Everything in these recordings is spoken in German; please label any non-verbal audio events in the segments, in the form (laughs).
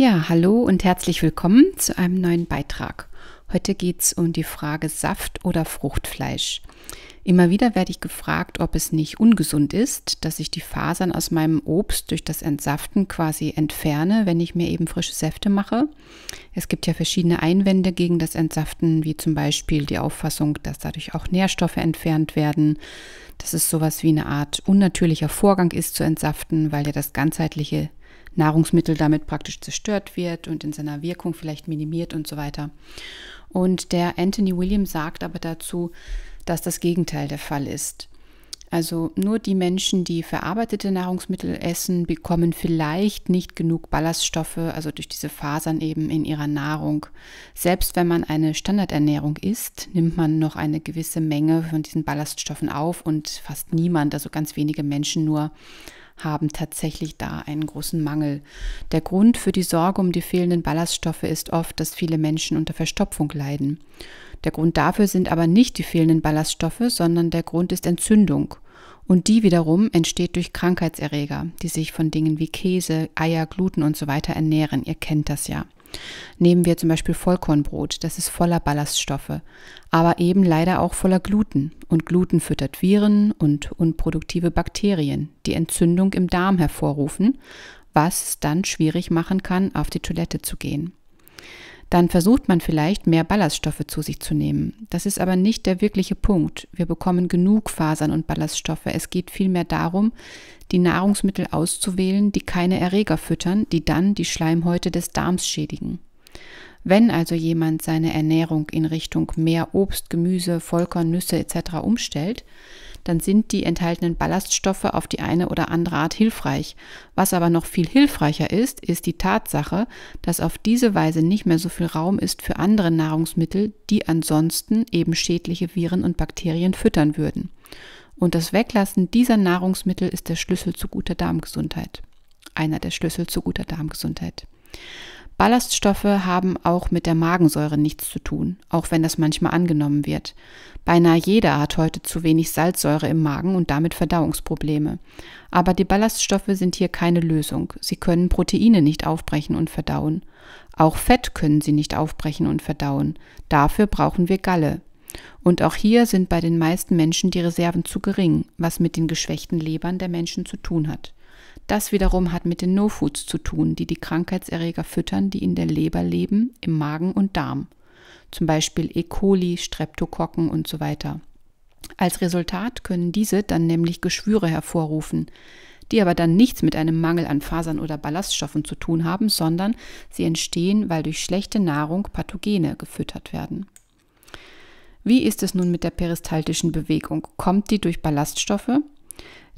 Ja, hallo und herzlich willkommen zu einem neuen Beitrag. Heute geht es um die Frage Saft oder Fruchtfleisch. Immer wieder werde ich gefragt, ob es nicht ungesund ist, dass ich die Fasern aus meinem Obst durch das Entsaften quasi entferne, wenn ich mir eben frische Säfte mache. Es gibt ja verschiedene Einwände gegen das Entsaften, wie zum Beispiel die Auffassung, dass dadurch auch Nährstoffe entfernt werden, dass es sowas wie eine Art unnatürlicher Vorgang ist zu entsaften, weil ja das ganzheitliche Nahrungsmittel damit praktisch zerstört wird und in seiner Wirkung vielleicht minimiert und so weiter. Und der Anthony Williams sagt aber dazu, dass das Gegenteil der Fall ist. Also nur die Menschen, die verarbeitete Nahrungsmittel essen, bekommen vielleicht nicht genug Ballaststoffe, also durch diese Fasern eben in ihrer Nahrung. Selbst wenn man eine Standardernährung isst, nimmt man noch eine gewisse Menge von diesen Ballaststoffen auf und fast niemand, also ganz wenige Menschen nur, haben tatsächlich da einen großen Mangel. Der Grund für die Sorge um die fehlenden Ballaststoffe ist oft, dass viele Menschen unter Verstopfung leiden. Der Grund dafür sind aber nicht die fehlenden Ballaststoffe, sondern der Grund ist Entzündung. Und die wiederum entsteht durch Krankheitserreger, die sich von Dingen wie Käse, Eier, Gluten und so weiter ernähren. Ihr kennt das ja. Nehmen wir zum Beispiel Vollkornbrot, das ist voller Ballaststoffe, aber eben leider auch voller Gluten. Und Gluten füttert Viren und unproduktive Bakterien, die Entzündung im Darm hervorrufen, was es dann schwierig machen kann, auf die Toilette zu gehen dann versucht man vielleicht mehr Ballaststoffe zu sich zu nehmen. Das ist aber nicht der wirkliche Punkt. Wir bekommen genug Fasern und Ballaststoffe. Es geht vielmehr darum, die Nahrungsmittel auszuwählen, die keine Erreger füttern, die dann die Schleimhäute des Darms schädigen. Wenn also jemand seine Ernährung in Richtung mehr Obst, Gemüse, Vollkorn, etc. umstellt, dann sind die enthaltenen Ballaststoffe auf die eine oder andere Art hilfreich. Was aber noch viel hilfreicher ist, ist die Tatsache, dass auf diese Weise nicht mehr so viel Raum ist für andere Nahrungsmittel, die ansonsten eben schädliche Viren und Bakterien füttern würden. Und das Weglassen dieser Nahrungsmittel ist der Schlüssel zu guter Darmgesundheit. Einer der Schlüssel zu guter Darmgesundheit. Ballaststoffe haben auch mit der Magensäure nichts zu tun, auch wenn das manchmal angenommen wird. Beinahe jeder hat heute zu wenig Salzsäure im Magen und damit Verdauungsprobleme. Aber die Ballaststoffe sind hier keine Lösung. Sie können Proteine nicht aufbrechen und verdauen. Auch Fett können sie nicht aufbrechen und verdauen. Dafür brauchen wir Galle. Und auch hier sind bei den meisten Menschen die Reserven zu gering, was mit den geschwächten Lebern der Menschen zu tun hat. Das wiederum hat mit den No-Foods zu tun, die die Krankheitserreger füttern, die in der Leber leben, im Magen und Darm. Zum Beispiel E. coli, Streptokokken und so weiter. Als Resultat können diese dann nämlich Geschwüre hervorrufen, die aber dann nichts mit einem Mangel an Fasern oder Ballaststoffen zu tun haben, sondern sie entstehen, weil durch schlechte Nahrung Pathogene gefüttert werden. Wie ist es nun mit der peristaltischen Bewegung? Kommt die durch Ballaststoffe?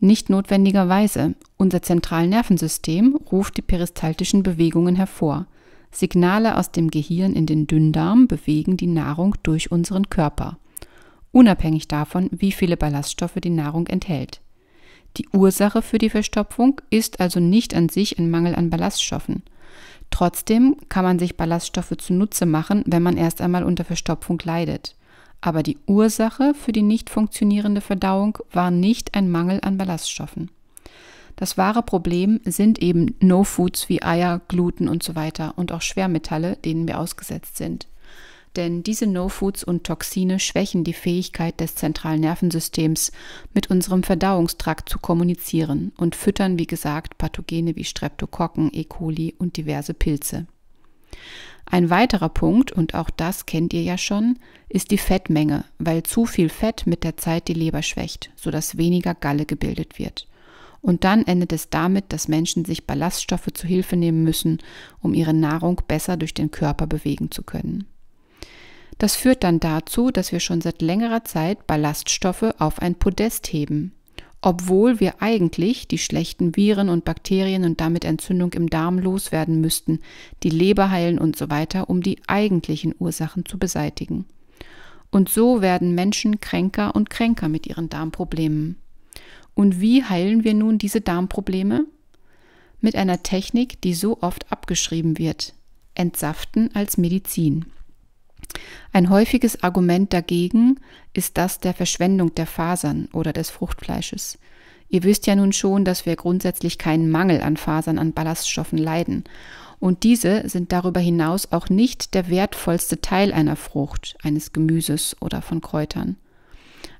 nicht notwendigerweise. Unser Zentralnervensystem ruft die peristaltischen Bewegungen hervor. Signale aus dem Gehirn in den Dünndarm bewegen die Nahrung durch unseren Körper, unabhängig davon, wie viele Ballaststoffe die Nahrung enthält. Die Ursache für die Verstopfung ist also nicht an sich ein Mangel an Ballaststoffen. Trotzdem kann man sich Ballaststoffe zunutze machen, wenn man erst einmal unter Verstopfung leidet aber die Ursache für die nicht funktionierende Verdauung war nicht ein Mangel an Ballaststoffen. Das wahre Problem sind eben No-Foods wie Eier, Gluten und so weiter und auch Schwermetalle, denen wir ausgesetzt sind. Denn diese No-Foods und Toxine schwächen die Fähigkeit des zentralen Nervensystems, mit unserem Verdauungstrakt zu kommunizieren und füttern, wie gesagt, Pathogene wie Streptokokken, E. coli und diverse Pilze. Ein weiterer Punkt, und auch das kennt ihr ja schon, ist die Fettmenge, weil zu viel Fett mit der Zeit die Leber schwächt, sodass weniger Galle gebildet wird. Und dann endet es damit, dass Menschen sich Ballaststoffe zu Hilfe nehmen müssen, um ihre Nahrung besser durch den Körper bewegen zu können. Das führt dann dazu, dass wir schon seit längerer Zeit Ballaststoffe auf ein Podest heben, obwohl wir eigentlich die schlechten Viren und Bakterien und damit Entzündung im Darm loswerden müssten, die Leber heilen und so weiter, um die eigentlichen Ursachen zu beseitigen. Und so werden Menschen kränker und kränker mit ihren Darmproblemen. Und wie heilen wir nun diese Darmprobleme? Mit einer Technik, die so oft abgeschrieben wird. Entsaften als Medizin. Ein häufiges Argument dagegen ist das der Verschwendung der Fasern oder des Fruchtfleisches. Ihr wisst ja nun schon, dass wir grundsätzlich keinen Mangel an Fasern an Ballaststoffen leiden. Und diese sind darüber hinaus auch nicht der wertvollste Teil einer Frucht, eines Gemüses oder von Kräutern.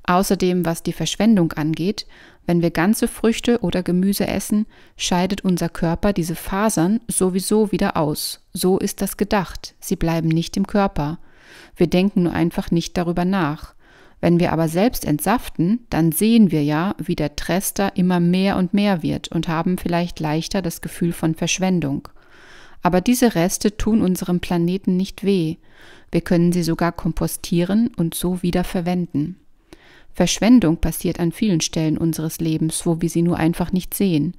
Außerdem, was die Verschwendung angeht, wenn wir ganze Früchte oder Gemüse essen, scheidet unser Körper diese Fasern sowieso wieder aus. So ist das gedacht. Sie bleiben nicht im Körper. Wir denken nur einfach nicht darüber nach. Wenn wir aber selbst entsaften, dann sehen wir ja, wie der Trester immer mehr und mehr wird und haben vielleicht leichter das Gefühl von Verschwendung. Aber diese Reste tun unserem Planeten nicht weh. Wir können sie sogar kompostieren und so wieder verwenden. Verschwendung passiert an vielen Stellen unseres Lebens, wo wir sie nur einfach nicht sehen.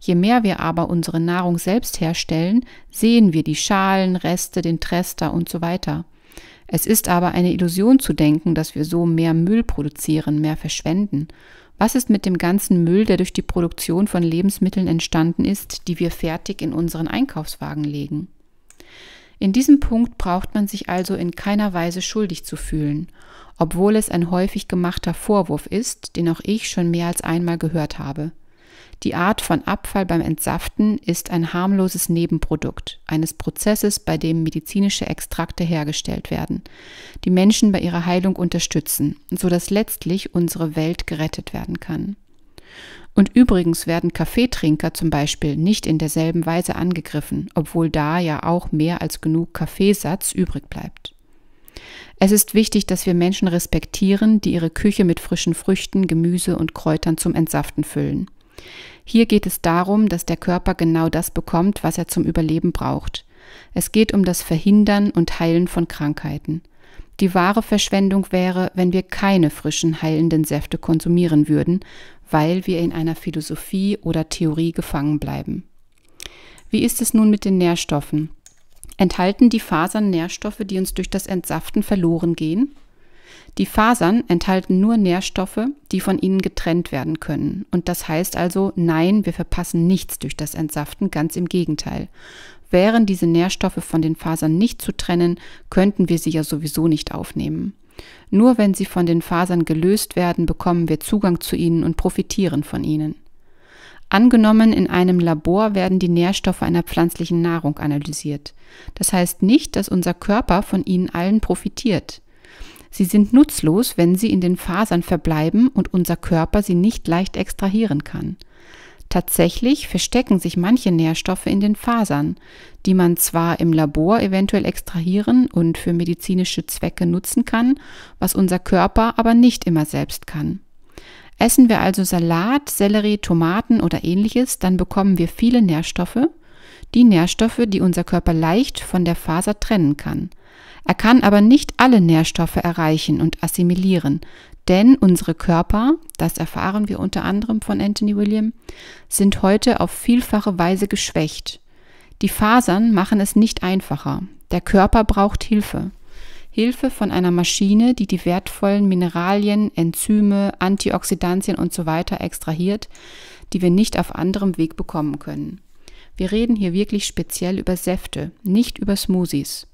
Je mehr wir aber unsere Nahrung selbst herstellen, sehen wir die Schalen, Reste, den Trester und so weiter. Es ist aber eine Illusion zu denken, dass wir so mehr Müll produzieren, mehr verschwenden. Was ist mit dem ganzen Müll, der durch die Produktion von Lebensmitteln entstanden ist, die wir fertig in unseren Einkaufswagen legen? In diesem Punkt braucht man sich also in keiner Weise schuldig zu fühlen, obwohl es ein häufig gemachter Vorwurf ist, den auch ich schon mehr als einmal gehört habe. Die Art von Abfall beim Entsaften ist ein harmloses Nebenprodukt eines Prozesses, bei dem medizinische Extrakte hergestellt werden, die Menschen bei ihrer Heilung unterstützen, so dass letztlich unsere Welt gerettet werden kann. Und übrigens werden Kaffeetrinker zum Beispiel nicht in derselben Weise angegriffen, obwohl da ja auch mehr als genug Kaffeesatz übrig bleibt. Es ist wichtig, dass wir Menschen respektieren, die ihre Küche mit frischen Früchten, Gemüse und Kräutern zum Entsaften füllen. Hier geht es darum, dass der Körper genau das bekommt, was er zum Überleben braucht. Es geht um das Verhindern und Heilen von Krankheiten. Die wahre Verschwendung wäre, wenn wir keine frischen heilenden Säfte konsumieren würden, weil wir in einer Philosophie oder Theorie gefangen bleiben. Wie ist es nun mit den Nährstoffen? Enthalten die Fasern Nährstoffe, die uns durch das Entsaften verloren gehen? Die Fasern enthalten nur Nährstoffe, die von ihnen getrennt werden können. Und das heißt also, nein, wir verpassen nichts durch das Entsaften, ganz im Gegenteil. Wären diese Nährstoffe von den Fasern nicht zu trennen, könnten wir sie ja sowieso nicht aufnehmen. Nur wenn sie von den Fasern gelöst werden, bekommen wir Zugang zu ihnen und profitieren von ihnen. Angenommen, in einem Labor werden die Nährstoffe einer pflanzlichen Nahrung analysiert. Das heißt nicht, dass unser Körper von ihnen allen profitiert. Sie sind nutzlos, wenn sie in den Fasern verbleiben und unser Körper sie nicht leicht extrahieren kann. Tatsächlich verstecken sich manche Nährstoffe in den Fasern, die man zwar im Labor eventuell extrahieren und für medizinische Zwecke nutzen kann, was unser Körper aber nicht immer selbst kann. Essen wir also Salat, Sellerie, Tomaten oder ähnliches, dann bekommen wir viele Nährstoffe, die Nährstoffe, die unser Körper leicht von der Faser trennen kann. Er kann aber nicht alle Nährstoffe erreichen und assimilieren, denn unsere Körper, das erfahren wir unter anderem von Anthony William, sind heute auf vielfache Weise geschwächt. Die Fasern machen es nicht einfacher. Der Körper braucht Hilfe. Hilfe von einer Maschine, die die wertvollen Mineralien, Enzyme, Antioxidantien usw. So extrahiert, die wir nicht auf anderem Weg bekommen können. Wir reden hier wirklich speziell über Säfte, nicht über Smoothies.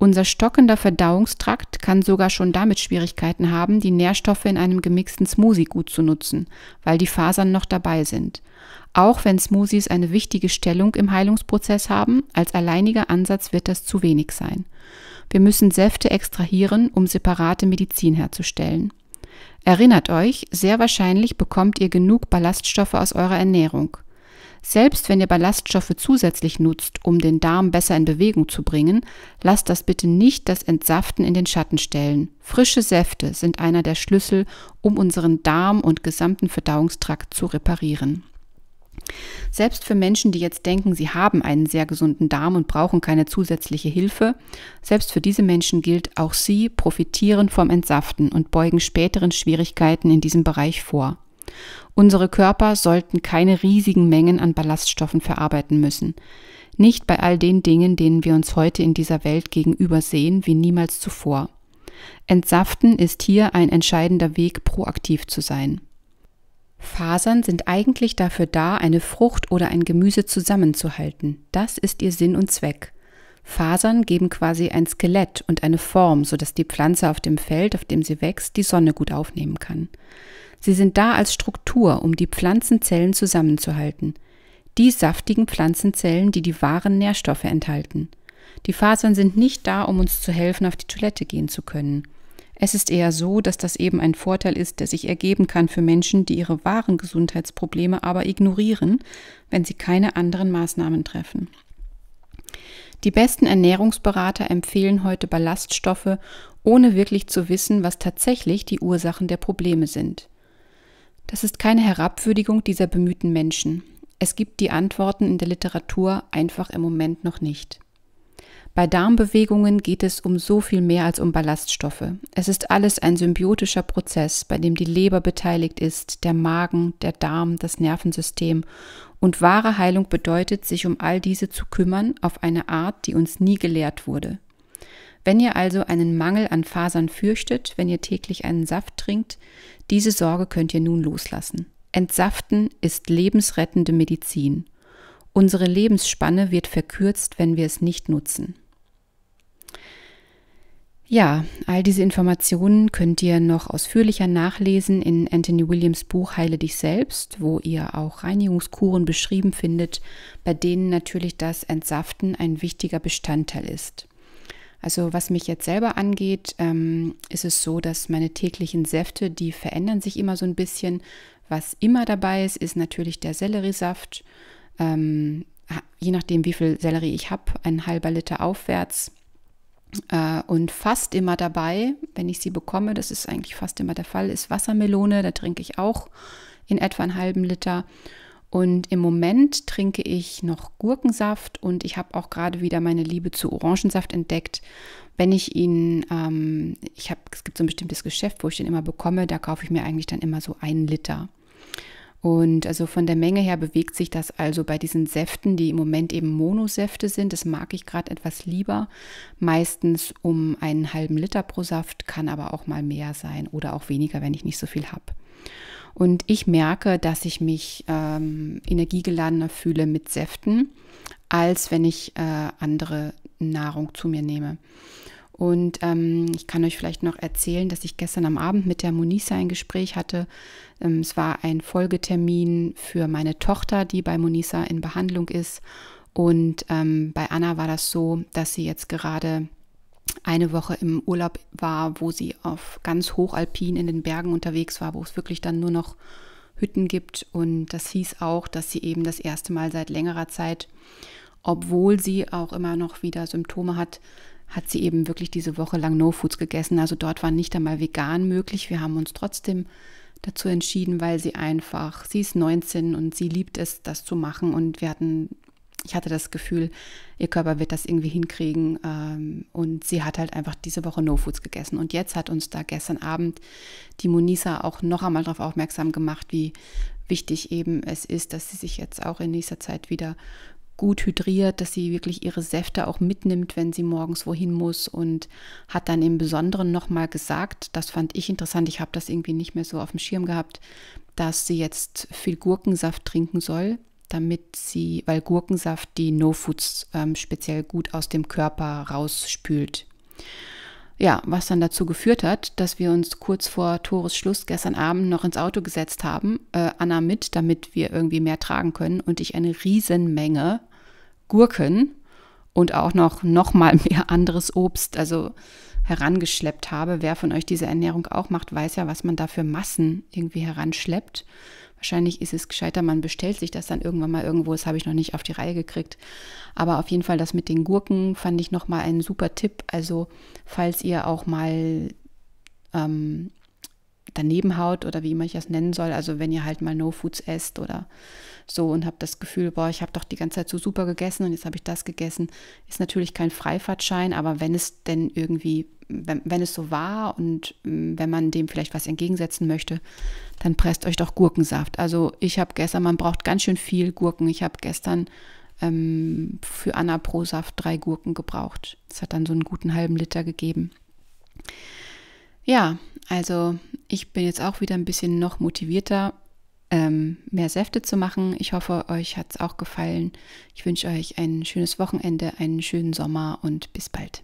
Unser stockender Verdauungstrakt kann sogar schon damit Schwierigkeiten haben, die Nährstoffe in einem gemixten Smoothie gut zu nutzen, weil die Fasern noch dabei sind. Auch wenn Smoothies eine wichtige Stellung im Heilungsprozess haben, als alleiniger Ansatz wird das zu wenig sein. Wir müssen Säfte extrahieren, um separate Medizin herzustellen. Erinnert euch, sehr wahrscheinlich bekommt ihr genug Ballaststoffe aus eurer Ernährung. Selbst wenn ihr Ballaststoffe zusätzlich nutzt, um den Darm besser in Bewegung zu bringen, lasst das bitte nicht das Entsaften in den Schatten stellen. Frische Säfte sind einer der Schlüssel, um unseren Darm und gesamten Verdauungstrakt zu reparieren. Selbst für Menschen, die jetzt denken, sie haben einen sehr gesunden Darm und brauchen keine zusätzliche Hilfe, selbst für diese Menschen gilt, auch sie profitieren vom Entsaften und beugen späteren Schwierigkeiten in diesem Bereich vor. Unsere Körper sollten keine riesigen Mengen an Ballaststoffen verarbeiten müssen. Nicht bei all den Dingen, denen wir uns heute in dieser Welt gegenüber sehen, wie niemals zuvor. Entsaften ist hier ein entscheidender Weg, proaktiv zu sein. Fasern sind eigentlich dafür da, eine Frucht oder ein Gemüse zusammenzuhalten. Das ist ihr Sinn und Zweck. Fasern geben quasi ein Skelett und eine Form, sodass die Pflanze auf dem Feld, auf dem sie wächst, die Sonne gut aufnehmen kann. Sie sind da als Struktur, um die Pflanzenzellen zusammenzuhalten. Die saftigen Pflanzenzellen, die die wahren Nährstoffe enthalten. Die Fasern sind nicht da, um uns zu helfen, auf die Toilette gehen zu können. Es ist eher so, dass das eben ein Vorteil ist, der sich ergeben kann für Menschen, die ihre wahren Gesundheitsprobleme aber ignorieren, wenn sie keine anderen Maßnahmen treffen. Die besten Ernährungsberater empfehlen heute Ballaststoffe, ohne wirklich zu wissen, was tatsächlich die Ursachen der Probleme sind. Das ist keine Herabwürdigung dieser bemühten Menschen. Es gibt die Antworten in der Literatur einfach im Moment noch nicht. Bei Darmbewegungen geht es um so viel mehr als um Ballaststoffe. Es ist alles ein symbiotischer Prozess, bei dem die Leber beteiligt ist, der Magen, der Darm, das Nervensystem. Und wahre Heilung bedeutet, sich um all diese zu kümmern auf eine Art, die uns nie gelehrt wurde. Wenn ihr also einen Mangel an Fasern fürchtet, wenn ihr täglich einen Saft trinkt, diese Sorge könnt ihr nun loslassen. Entsaften ist lebensrettende Medizin. Unsere Lebensspanne wird verkürzt, wenn wir es nicht nutzen. Ja, all diese Informationen könnt ihr noch ausführlicher nachlesen in Anthony Williams Buch Heile dich selbst, wo ihr auch Reinigungskuren beschrieben findet, bei denen natürlich das Entsaften ein wichtiger Bestandteil ist. Also was mich jetzt selber angeht, ähm, ist es so, dass meine täglichen Säfte, die verändern sich immer so ein bisschen. Was immer dabei ist, ist natürlich der Selleriesaft. Ähm, je nachdem, wie viel Sellerie ich habe, ein halber Liter aufwärts. Äh, und fast immer dabei, wenn ich sie bekomme, das ist eigentlich fast immer der Fall, ist Wassermelone. Da trinke ich auch in etwa einen halben Liter. Und im Moment trinke ich noch Gurkensaft und ich habe auch gerade wieder meine Liebe zu Orangensaft entdeckt. Wenn ich ihn, ähm, ich habe, es gibt so ein bestimmtes Geschäft, wo ich den immer bekomme, da kaufe ich mir eigentlich dann immer so einen Liter. Und also von der Menge her bewegt sich das also bei diesen Säften, die im Moment eben Monosäfte sind, das mag ich gerade etwas lieber, meistens um einen halben Liter pro Saft, kann aber auch mal mehr sein oder auch weniger, wenn ich nicht so viel habe. Und ich merke, dass ich mich ähm, energiegeladener fühle mit Säften, als wenn ich äh, andere Nahrung zu mir nehme. Und ähm, ich kann euch vielleicht noch erzählen, dass ich gestern am Abend mit der Monisa ein Gespräch hatte. Ähm, es war ein Folgetermin für meine Tochter, die bei Monisa in Behandlung ist. Und ähm, bei Anna war das so, dass sie jetzt gerade eine Woche im Urlaub war, wo sie auf ganz hochalpin in den Bergen unterwegs war, wo es wirklich dann nur noch Hütten gibt. Und das hieß auch, dass sie eben das erste Mal seit längerer Zeit, obwohl sie auch immer noch wieder Symptome hat, hat sie eben wirklich diese Woche lang No Foods gegessen. Also dort war nicht einmal vegan möglich. Wir haben uns trotzdem dazu entschieden, weil sie einfach, sie ist 19 und sie liebt es, das zu machen. Und wir hatten ich hatte das Gefühl, ihr Körper wird das irgendwie hinkriegen. Ähm, und sie hat halt einfach diese Woche No Foods gegessen. Und jetzt hat uns da gestern Abend die Monisa auch noch einmal darauf aufmerksam gemacht, wie wichtig eben es ist, dass sie sich jetzt auch in nächster Zeit wieder gut hydriert, dass sie wirklich ihre Säfte auch mitnimmt, wenn sie morgens wohin muss und hat dann im Besonderen nochmal gesagt, das fand ich interessant, ich habe das irgendwie nicht mehr so auf dem Schirm gehabt, dass sie jetzt viel Gurkensaft trinken soll, damit sie, weil Gurkensaft die No-Foods ähm, speziell gut aus dem Körper rausspült. Ja, was dann dazu geführt hat, dass wir uns kurz vor Tores Schluss gestern Abend noch ins Auto gesetzt haben, äh, Anna mit, damit wir irgendwie mehr tragen können und ich eine Riesenmenge Gurken und auch noch, noch mal (laughs) mehr anderes Obst, also herangeschleppt habe. Wer von euch diese Ernährung auch macht, weiß ja, was man da für Massen irgendwie heranschleppt. Wahrscheinlich ist es gescheiter, man bestellt sich das dann irgendwann mal irgendwo. Das habe ich noch nicht auf die Reihe gekriegt. Aber auf jeden Fall das mit den Gurken fand ich nochmal einen super Tipp. Also falls ihr auch mal ähm, daneben haut oder wie immer ich das nennen soll. Also wenn ihr halt mal No-Foods esst oder so und habt das Gefühl, boah, ich habe doch die ganze Zeit so super gegessen und jetzt habe ich das gegessen, ist natürlich kein Freifahrtschein, aber wenn es denn irgendwie, wenn, wenn es so war und mm, wenn man dem vielleicht was entgegensetzen möchte, dann presst euch doch Gurkensaft. Also ich habe gestern, man braucht ganz schön viel Gurken. Ich habe gestern ähm, für Anna Pro Saft drei Gurken gebraucht. Das hat dann so einen guten halben Liter gegeben. Ja, also ich bin jetzt auch wieder ein bisschen noch motivierter, ähm, mehr Säfte zu machen. Ich hoffe, euch hat es auch gefallen. Ich wünsche euch ein schönes Wochenende, einen schönen Sommer und bis bald.